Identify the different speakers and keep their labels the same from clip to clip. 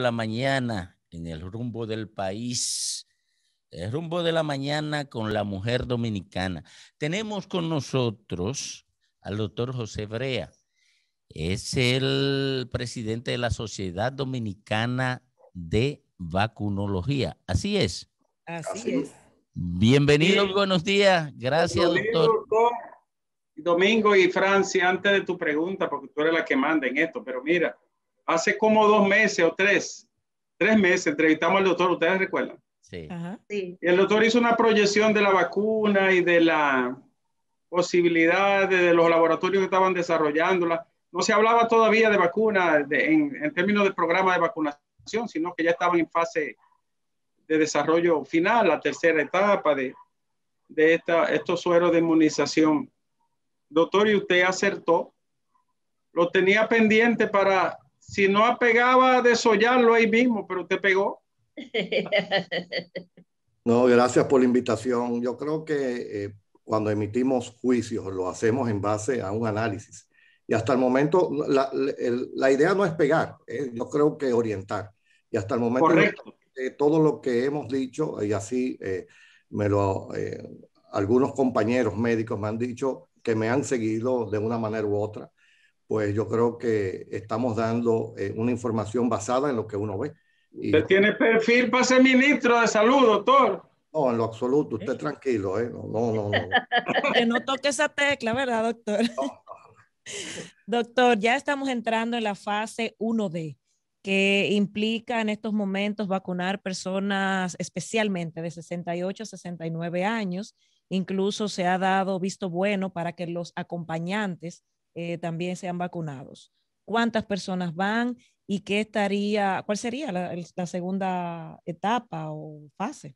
Speaker 1: la mañana en el rumbo del país, el rumbo de la mañana con la mujer dominicana. Tenemos con nosotros al doctor José Brea. Es el presidente de la Sociedad Dominicana de Vacunología. Así es.
Speaker 2: Así es.
Speaker 1: Bienvenido, buenos días. Gracias, doctor. Domingo y Francia, antes de tu pregunta, porque tú eres la que manda en esto, pero mira, hace como dos meses o tres, tres meses, entrevistamos al doctor, ¿ustedes recuerdan? Sí. Ajá. El doctor hizo una proyección de la vacuna y de la posibilidad de, los laboratorios que estaban desarrollándola. No se hablaba todavía de vacuna en, términos de programa de vacunación, sino que ya estaban en fase de desarrollo final, la tercera etapa de, de esta, estos sueros de inmunización. Doctor, y usted acertó. Lo tenía pendiente para si no apegaba, desollarlo ahí mismo, pero te pegó.
Speaker 3: No, gracias por la invitación. Yo creo que eh, cuando emitimos juicios lo hacemos en base a un análisis. Y hasta el momento, la, idea no es pegar, eh, yo creo que orientar. Y hasta el momento, Correcto. Eh, todo lo que hemos dicho, y así me lo, algunos compañeros médicos me han dicho que me han seguido de una manera u otra, pues yo creo que estamos dando eh, una información basada en lo que uno ve. tiene perfil para ser ministro de salud, doctor? No, en lo absoluto, usted eh. tranquilo, ¿eh? No, no, no.
Speaker 2: que no toque esa tecla, ¿verdad, doctor? Doctor, ya estamos entrando en la fase 1D, que implica en estos momentos vacunar personas especialmente de 68 a 69 años. Incluso se ha dado visto bueno para que los acompañantes eh, también sean vacunados. ¿Cuántas personas van y qué estaría, cuál sería la, segunda etapa o fase?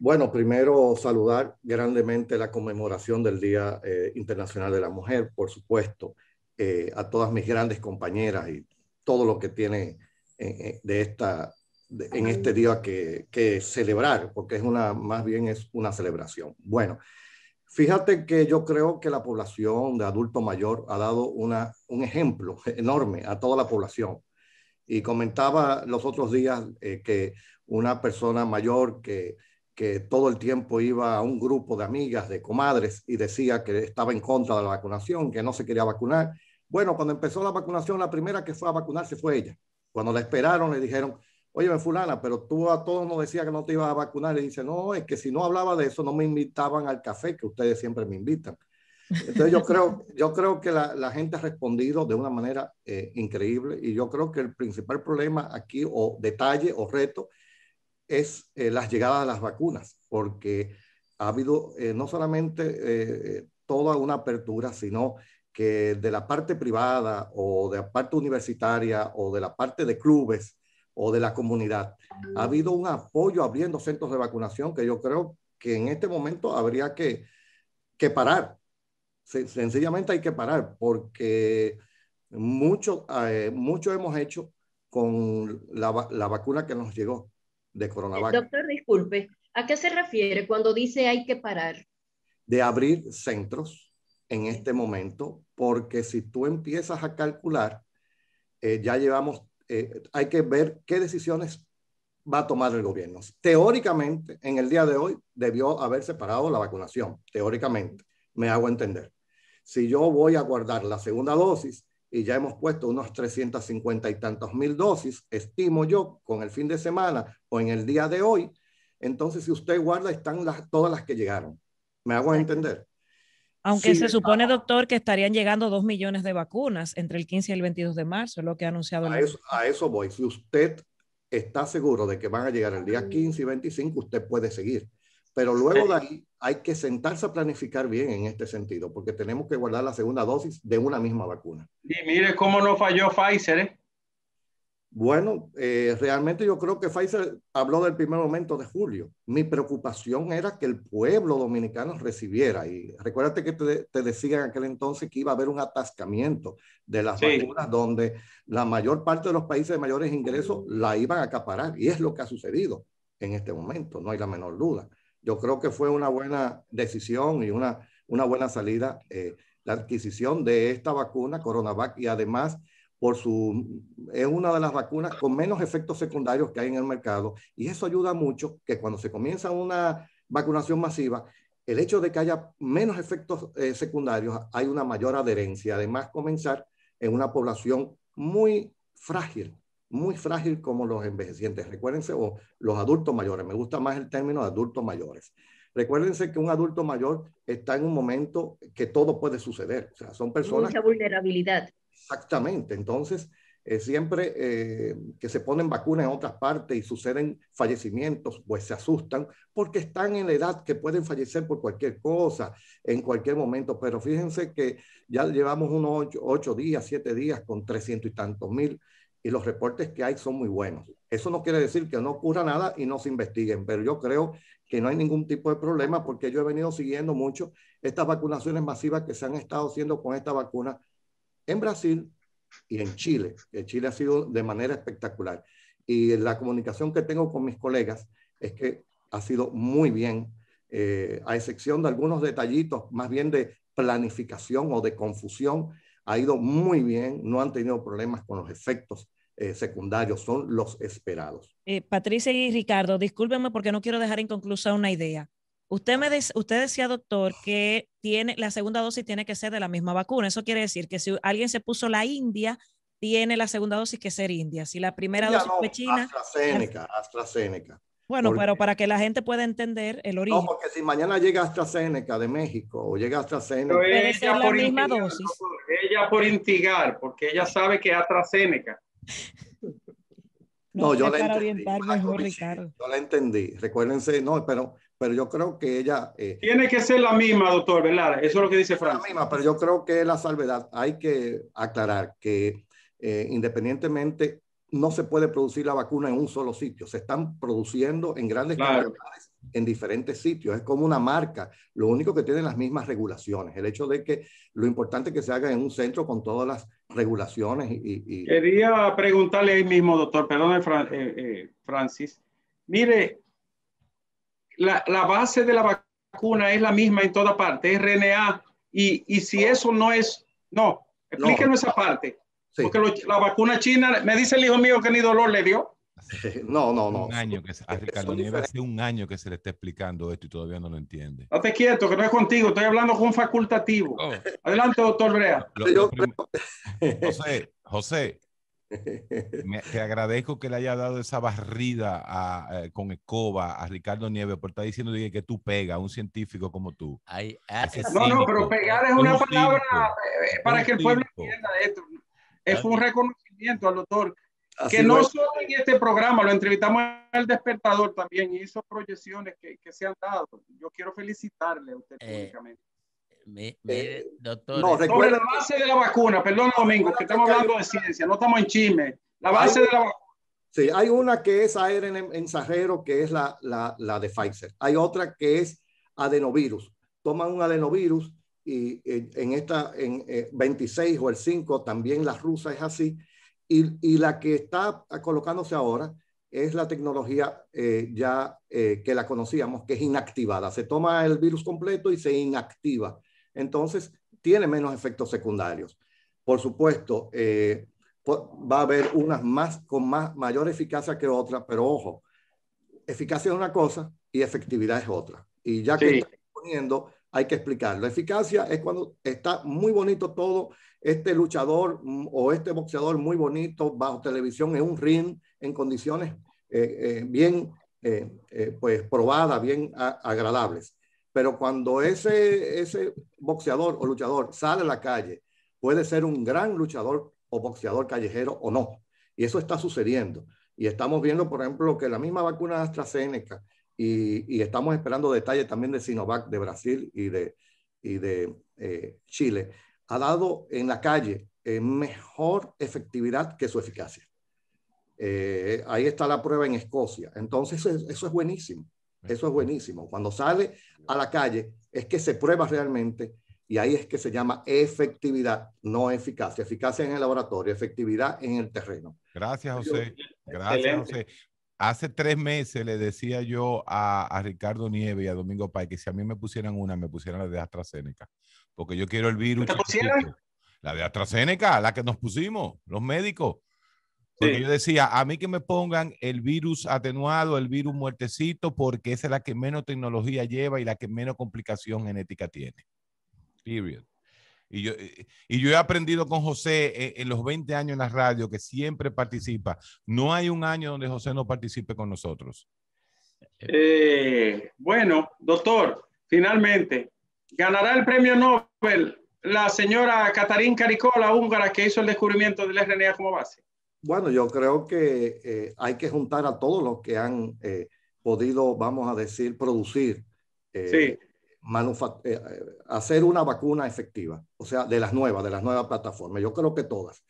Speaker 3: Bueno, primero saludar grandemente la conmemoración del Día eh, Internacional de la Mujer, por supuesto, eh, a todas mis grandes compañeras y todo lo que tiene de esta, en este día que, que, celebrar, porque es una, más bien es una celebración. Bueno, Fíjate que yo creo que la población de adulto mayor ha dado una, un ejemplo enorme a toda la población. Y comentaba los otros días eh, que una persona mayor que, que todo el tiempo iba a un grupo de amigas, de comadres, y decía que estaba en contra de la vacunación, que no se quería vacunar. Bueno, cuando empezó la vacunación, la primera que fue a vacunarse fue ella. Cuando la esperaron, le dijeron, oye, fulana, pero tú a todos nos decías que no te ibas a vacunar. Y dice, no, es que si no hablaba de eso, no me invitaban al café, que ustedes siempre me invitan. Entonces yo creo, yo creo que la, gente ha respondido de una manera eh, increíble y yo creo que el principal problema aquí o detalle o reto es eh, las llegadas de las vacunas, porque ha habido eh, no solamente toda una apertura, sino que de la parte privada o de la parte universitaria o de la parte de clubes, o de la comunidad. Ha habido un apoyo abriendo centros de vacunación que yo creo que en este momento habría que, que parar. Sencillamente hay que parar porque mucho, eh, mucho hemos hecho con la, la, vacuna que nos llegó de coronavirus. Eh,
Speaker 2: doctor, disculpe, ¿a qué se refiere cuando dice hay que parar?
Speaker 3: De abrir centros en este momento, porque si tú empiezas a calcular, eh, ya llevamos eh, hay que ver qué decisiones va a tomar el gobierno. Teóricamente, en el día de hoy, debió haberse parado la vacunación, teóricamente, me hago entender. Si yo voy a guardar la segunda dosis y ya hemos puesto unos 350 y tantos mil dosis, estimo yo, con el fin de semana o en el día de hoy, entonces si usted guarda, están todas las que llegaron. ¿Me hago entender? Aunque se supone,
Speaker 2: doctor, que estarían llegando dos millones de vacunas entre el 15 y el 22 de marzo, es lo que ha anunciado. A, el... eso,
Speaker 3: a eso voy. Si usted está seguro de que van a llegar el día 15 y 25, usted puede seguir. Pero luego de ahí hay que sentarse a planificar bien en este sentido, porque tenemos que guardar la segunda dosis de una misma vacuna. Y mire cómo no falló Pfizer, ¿eh? Bueno, eh, realmente yo creo que Pfizer habló del primer momento de julio. Mi preocupación era que el pueblo dominicano recibiera. Y recuérdate que te, decía en aquel entonces que iba a haber un atascamiento de las vacunas donde la mayor parte de los países de mayores ingresos la iban a acaparar. Y es lo que ha sucedido en este momento, no hay la menor duda. Yo creo que fue una buena decisión y una, una buena salida eh, la adquisición de esta vacuna, Coronavac, y además su, es una de las vacunas con menos efectos secundarios que hay en el mercado y eso ayuda mucho que cuando se comienza una vacunación masiva, el hecho de que haya menos efectos eh, secundarios, hay una mayor adherencia. Además, comenzar en una población muy frágil, muy frágil como los envejecientes, recuérdense, o los adultos mayores, me gusta más el término de adultos mayores. Recuérdense que un adulto mayor está en un momento que todo puede suceder. O sea, son personas... Mucha
Speaker 2: vulnerabilidad.
Speaker 3: Exactamente. Entonces, eh, siempre eh, que se ponen vacunas en otras partes y suceden fallecimientos, pues se asustan porque están en la edad que pueden fallecer por cualquier cosa, en cualquier momento. Pero fíjense que ya llevamos unos ocho, días, siete días con trescientos y tantos mil y los reportes que hay son muy buenos. Eso no quiere decir que no ocurra nada y no se investiguen, pero yo creo que no hay ningún tipo de problema porque yo he venido siguiendo mucho estas vacunaciones masivas que se han estado haciendo con esta vacuna en Brasil y en Chile. En Chile ha sido de manera espectacular. Y la comunicación que tengo con mis colegas es que ha sido muy bien, eh, a excepción de algunos detallitos, más bien de planificación o de confusión, ha ido muy bien, no han tenido problemas con los efectos eh, secundarios son los esperados.
Speaker 2: Eh, Patricia y Ricardo, discúlpenme porque no quiero dejar inconclusa una idea. Usted, me usted decía, doctor, que tiene, la segunda dosis tiene que ser de la misma vacuna. Eso quiere decir que si alguien se puso la India, tiene la segunda dosis que ser India. Si la primera dosis fue China. AstraZeneca,
Speaker 3: AstraZeneca.
Speaker 2: Bueno, pero para que la gente pueda entender el origen. No,
Speaker 3: porque si mañana llega AstraZeneca de México o llega AstraZeneca. Puede ser la misma
Speaker 2: dosis.
Speaker 1: Ella
Speaker 3: por intigar, porque ella sabe que AstraZeneca no, yo, la
Speaker 2: entendí, la
Speaker 3: entendí. Recuérdense, no, pero, pero yo creo que ella... Eh, tiene que ser la misma, doctor, ¿verdad? Eso es lo que dice Fran. La misma, pero yo creo que la salvedad hay que aclarar que eh, independientemente no se puede producir la vacuna en un solo sitio, se están produciendo en grandes cantidades en diferentes sitios, es como una marca, lo único que tienen las mismas regulaciones, el hecho de que lo importante que se haga en un centro con todas las regulaciones. Y,
Speaker 1: Quería preguntarle ahí mismo, doctor, perdón, eh, eh, Francis. Mire, la, base de la vacuna es la misma en toda parte, RNA, y, y si eso no es, no, explíquenos esa parte. Porque la vacuna china, me dice el hijo mío que ni dolor le dio.
Speaker 4: No, no, no. Un año que se, hace, un año que se le está explicando esto y todavía no lo entiende.
Speaker 1: te quieto, que no es contigo, estoy hablando con un facultativo. Oh. Adelante, doctor Brea. José, te agradezco
Speaker 4: que le haya dado esa barrida eh, con escoba a Ricardo Nieves por estar diciendo que, tú pegas, a un científico como tú. Ah, no, no,
Speaker 2: pero pegar es una palabra
Speaker 4: eh, para que el pueblo entienda
Speaker 1: esto. Es un reconocimiento al doctor que no solo en este programa, lo entrevistamos en El Despertador también y hizo proyecciones que, que se han dado. Yo quiero felicitarle a usted eh, públicamente. Eh, este, sobre la base de la vacuna, perdón, Domingo, que estamos hablando de ciencia, no estamos en chisme. La base de la vacuna.
Speaker 3: Sí, hay una que es ARN mensajero, que es la, la, la de Pfizer. Hay otra que es adenovirus. Toman un adenovirus y en esta, en 26 eh, o el 5, también la rusa es así y, la que está colocándose ahora es la tecnología eh, ya eh, que la conocíamos, que es inactivada. Se toma el virus completo y se inactiva. Entonces, tiene menos efectos secundarios. Por supuesto, eh, va a haber unas más con más, mayor eficacia que otras, pero ojo, eficacia es una cosa y efectividad es otra. Y ya que poniendo hay que explicar. La eficacia es cuando está muy bonito todo, este luchador mm, o este boxeador muy bonito bajo televisión en un ring en condiciones eh, eh, bien eh, pues probadas, bien agradables. Pero cuando ese, ese boxeador o luchador sale a la calle, puede ser un gran luchador o boxeador callejero o no. Y eso está sucediendo. Y estamos viendo, por ejemplo, que la misma vacuna de AstraZeneca y, estamos esperando detalles también de Sinovac de Brasil y de, y de eh, Chile, ha dado en la calle eh, mejor efectividad que su eficacia. Eh, ahí está la prueba en Escocia. Entonces eso es, buenísimo, eso es buenísimo. Cuando sale a la calle es que se prueba realmente y ahí es que se llama efectividad, no eficacia. Eficacia en el laboratorio, efectividad en el terreno.
Speaker 4: Gracias, José.
Speaker 3: Gracias, José
Speaker 4: hace tres meses le decía yo a, Ricardo Nieves y a Domingo Pay que si a mí me pusieran una, me pusieran la de AstraZeneca, porque yo quiero el virus. ¿Te pusieron? La de AstraZeneca, la que nos pusimos, los médicos. Porque yo decía, a mí que me pongan el virus atenuado, el virus muertecito, porque esa es la que menos tecnología lleva y la que menos complicación genética tiene. Period. Y yo, eh, y yo he aprendido con José eh, en los 20 años en la radio que siempre participa. No hay un año donde José no participe con nosotros.
Speaker 1: Eh, bueno, doctor, finalmente, ¿ganará el premio Nobel la señora Catarín Caricola, húngara que hizo el descubrimiento del RNA como base?
Speaker 3: Bueno, yo creo que hay que juntar a todos los que han podido, vamos a decir, producir sí. Eh, eh, hacer una vacuna efectiva, o sea, de las nuevas, de las nuevas plataformas. Yo creo que todas.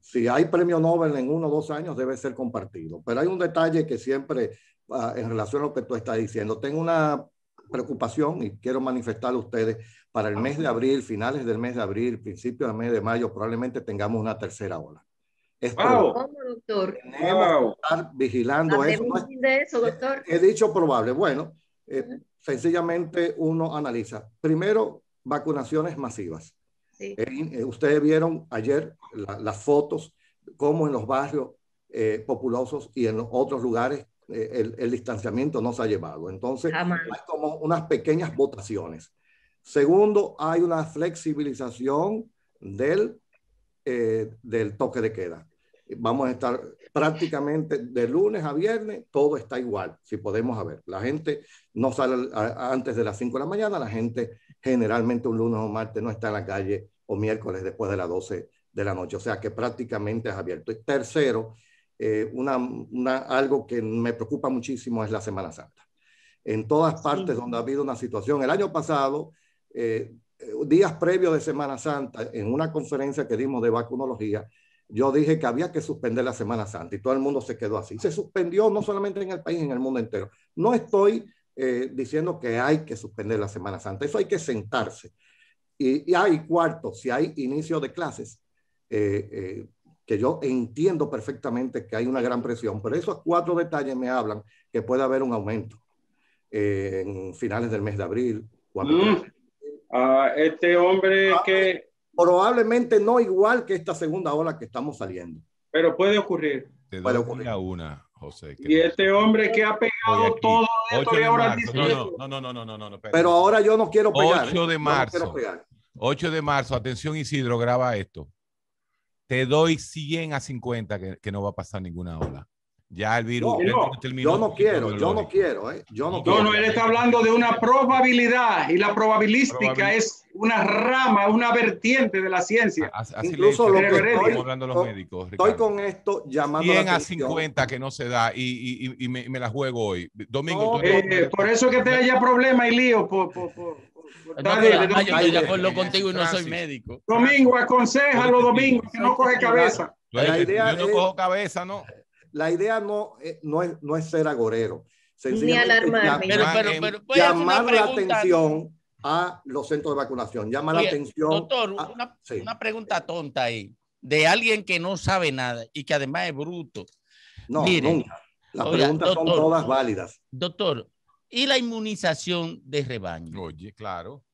Speaker 3: Si hay premio Nobel en uno o dos años, debe ser compartido. Pero hay un detalle que siempre, ah, en relación a lo que tú estás diciendo, tengo una preocupación y quiero manifestar a ustedes, para el mes de abril, finales del mes de abril, principios del mes de mayo, probablemente tengamos una tercera ola. Es
Speaker 2: doctor?
Speaker 3: vigilando eso.
Speaker 2: Eh, he,
Speaker 3: dicho probable. Bueno, sencillamente uno analiza. Primero, vacunaciones masivas. Eh, eh, ustedes vieron ayer las fotos, como en los barrios eh, populosos y en otros lugares el, distanciamiento no se ha llevado. Entonces, hay como unas pequeñas votaciones. Segundo, hay una flexibilización del, del toque de queda vamos a estar prácticamente de lunes a viernes, todo está igual, si podemos ver. La gente no sale antes de las 5 de la mañana, la gente generalmente un lunes o martes no está en la calle o miércoles después de las 12 de la noche, o sea que prácticamente es abierto. Y tercero, eh, una, una, algo que me preocupa muchísimo es la Semana Santa. En todas partes donde ha habido una situación, el año pasado, eh, eh, días previos de Semana Santa, en una conferencia que dimos de vacunología, yo dije que había que suspender la Semana Santa y todo el mundo se quedó así. Se suspendió no solamente en el país, en el mundo entero. No estoy eh, diciendo que hay que suspender la Semana Santa, eso hay que sentarse. Y, hay cuarto, si hay inicio de clases, eh, eh, que yo entiendo perfectamente que hay una gran presión, pero esos cuatro detalles me hablan que puede haber un aumento en finales del mes de abril. Mm. Ah, este hombre ah, que probablemente no igual que esta segunda ola que estamos saliendo. Pero puede ocurrir. Te puede una,
Speaker 1: José. y este
Speaker 4: hombre que ha pegado todo esto ahora no, no, no, no, no, no, no, Pero ahora yo no quiero pegar. 8 ¿eh? de marzo. 8 de marzo. Atención Isidro, graba esto. Te doy 100 a 50 que no va a pasar ninguna ola.
Speaker 1: Ya el virus.
Speaker 4: No, no, yo no quiero, yo no
Speaker 3: quiero, ¿eh? Yo no, No, él está hablando de una
Speaker 1: probabilidad y la probabilística es una rama, una vertiente de la ciencia.
Speaker 3: Incluso lo que estoy, los médicos. Estoy con esto llamando. 100 a 50
Speaker 4: que no se da y, y, y, me, la juego hoy. Domingo. Eh, por eso que te haya problema
Speaker 1: y lío. Por, ah, yo
Speaker 4: contigo y no soy médico.
Speaker 1: Domingo,
Speaker 3: aconsejalo, Domingo, que no coge cabeza. yo no cojo
Speaker 4: cabeza, ¿no?
Speaker 3: la idea no, eh, no, es, ser agorero. Ni Llamar, la atención a los centros de vacunación. Llama la atención. Doctor, una,
Speaker 1: pregunta tonta ahí, de alguien que no sabe nada y que además es bruto. No, Las preguntas son todas válidas. Doctor, ¿y la inmunización de rebaño? Oye, claro.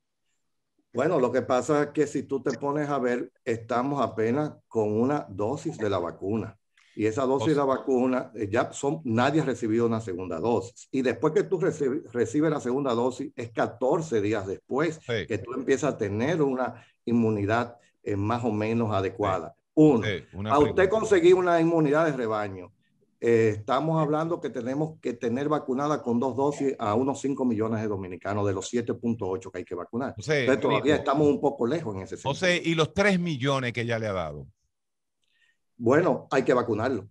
Speaker 3: Bueno, lo que pasa es que si tú te pones a ver, estamos apenas con una dosis de la vacuna. Y esa dosis de la vacuna, eh, ya son, nadie ha recibido una segunda dosis. Y después que tú recibe recibes la segunda dosis, es 14 días después que tú empiezas a tener una inmunidad eh, más o menos adecuada. Uno, a usted conseguir una inmunidad de rebaño, eh, estamos hablando que tenemos que tener vacunada con dos dosis a unos 5 millones de dominicanos de los 7.8 que hay que vacunar. todavía estamos un poco lejos en ese sentido.
Speaker 4: O sea, y los 3
Speaker 3: millones que ya le ha dado bueno, hay que vacunarlo.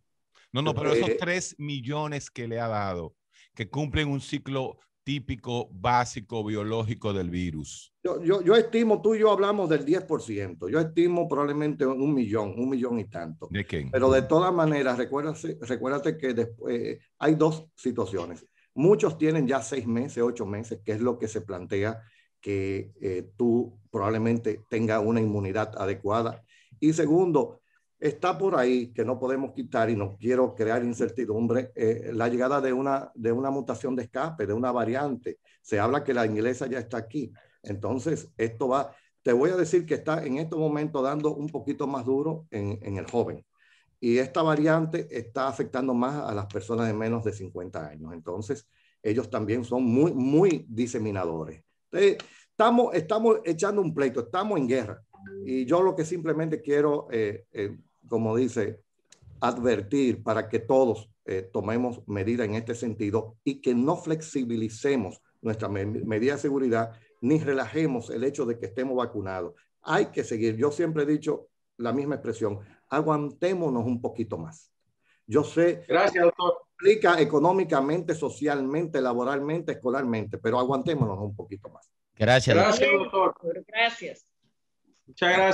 Speaker 3: No, no, pero eh, esos
Speaker 4: 3 eh, millones que le ha dado, que cumplen un ciclo típico, básico, biológico del virus.
Speaker 3: Yo, yo, yo estimo, tú y yo hablamos del 10%, yo estimo probablemente un millón, un millón y tanto. ¿De quién? Pero de todas maneras, recuérdate, que eh, hay dos situaciones. Muchos tienen ya seis meses, ocho meses, que es lo que se plantea que tú probablemente tenga una inmunidad adecuada. Y segundo, está por ahí que no podemos quitar y no quiero crear incertidumbre, eh, la llegada de una, de una mutación de escape, de una variante. Se habla que la inglesa ya está aquí. Entonces, esto va, te voy a decir que está en este momento dando un poquito más duro en, el joven. Y esta variante está afectando más a las personas de menos de 50 años. Entonces, ellos también son muy, muy diseminadores. Entonces, estamos, estamos echando un pleito, estamos en guerra. Y yo lo que simplemente quiero eh, eh, como dice, advertir para que todos eh, tomemos medidas en este sentido y que no flexibilicemos nuestra medida de seguridad ni relajemos el hecho de que estemos vacunados. Hay que seguir, yo siempre he dicho la misma expresión, aguantémonos un poquito más. Yo sé, que doctor, económicamente, socialmente, laboralmente, escolarmente, pero aguantémonos un poquito más.
Speaker 1: Gracias.
Speaker 2: Gracias doctor. Gracias.
Speaker 3: Muchas gracias.